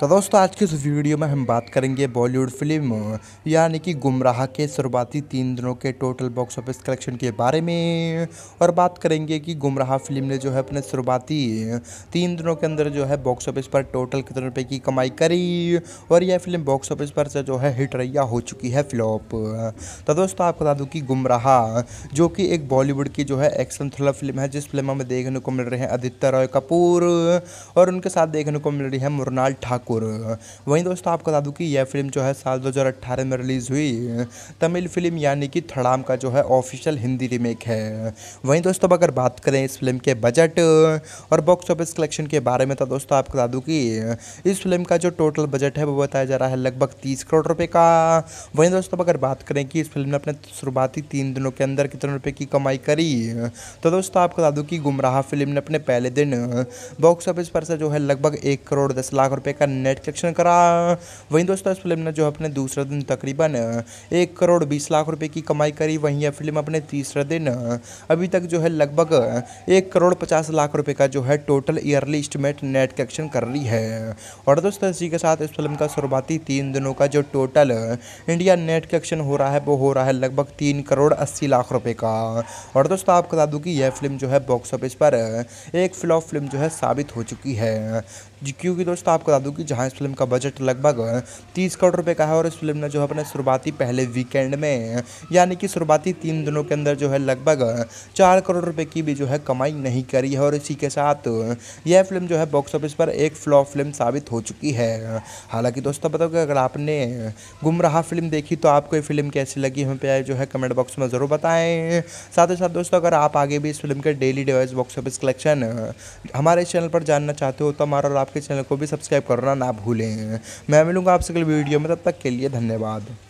तो दोस्तों आज की इस वीडियो में हम बात करेंगे बॉलीवुड फिल्म यानी कि गुमराह के शुरुआती तीन दिनों के टोटल बॉक्स ऑफिस कलेक्शन के बारे में और बात करेंगे कि गुमराह फिल्म ने जो है अपने शुरुआती तीन दिनों के अंदर जो है बॉक्स ऑफिस पर टोटल कितने रुपए की कमाई करी और यह फिल्म बॉक्स ऑफिस पर से जो है हिट रैया हो चुकी है फ्लॉप तो दोस्तों आपको बता दूँ कि गुमराह जो कि एक बॉलीवुड की जो है एक्शन थ्रिलर फिल्म है जिस फिल्म में देखने को मिल रहे हैं आदित्य रॉय कपूर और उनके साथ देखने को मिल रही है मुरनाल ठाकुर ठाकुर वहीं दोस्तों आपको बता दूँ कि यह फिल्म जो है साल 2018 में रिलीज़ हुई तमिल फिल्म यानी कि थड़ाम का जो है ऑफिशियल हिंदी रीमेक है वहीं दोस्तों अगर बात करें इस फिल्म के बजट और बॉक्स ऑफिस कलेक्शन के बारे में तो दोस्तों आपको बता दूँ कि इस फिल्म का जो टोटल बजट है वो बताया जा रहा है लगभग तीस करोड़ रुपये का वहीं दोस्तों अगर बात करें कि इस फिल्म ने अपने शुरुआती तीन दिनों के अंदर कितने रुपये की कमाई करी तो दोस्तों आपको बता दूँ कि गुमराह फिल्म ने अपने पहले दिन बॉक्स ऑफिस पर से जो है लगभग एक करोड़ दस लाख रुपये का नेट कलेक्शन करा वहीं दोस्तों इस फिल्म ने जो अपने दूसरे दिन तकरीबन एक करोड़ बीस लाख रुपए की कमाई करी वहीं यह फिल्म अपने तीसरे दिन अभी तक जो है लगभग एक करोड़ पचास लाख रुपए का जो है total yearly estimate net collection कर रही है और दोस्तों इसी के साथ इस फिल्म का शुरुआती तीन दिनों का जो टोटल इंडिया नेट कलेक्शन हो रहा है वो हो रहा है लगभग तीन करोड़ अस्सी लाख रुपये का और दोस्तों आप बता दूँ कि यह फिल्म जो है बॉक्स ऑफिस पर एक फ्लॉप फिल्म जो है साबित हो चुकी है क्योंकि दोस्तों आपको बता दूँ कि जहाँ इस फिल्म का बजट लगभग तीस करोड़ रुपये का है और इस फिल्म ने जो है अपने शुरुआती पहले वीकेंड में यानी कि शुरुआती तीन दिनों के अंदर जो है लगभग चार करोड़ रुपये की भी जो है कमाई नहीं करी है और इसी के साथ यह फिल्म जो है बॉक्स ऑफिस पर एक फ्लॉप फिल्म साबित हो चुकी है हालांकि दोस्तों बताओ कि अगर आपने गुमराह फिल्म देखी तो आपको ये फिल्म कैसी लगी हमें पे जो है कमेंट बॉक्स में ज़रूर बताएं साथ ही साथ दोस्तों अगर आप आगे भी इस फिल्म के daily device box office collection हमारे चैनल पर जानना चाहते हो तो हमारा और आपके चैनल को भी सब्सक्राइब करना ना भूलें मैं मिलूँगा आपसे कल वीडियो में तब तक के लिए धन्यवाद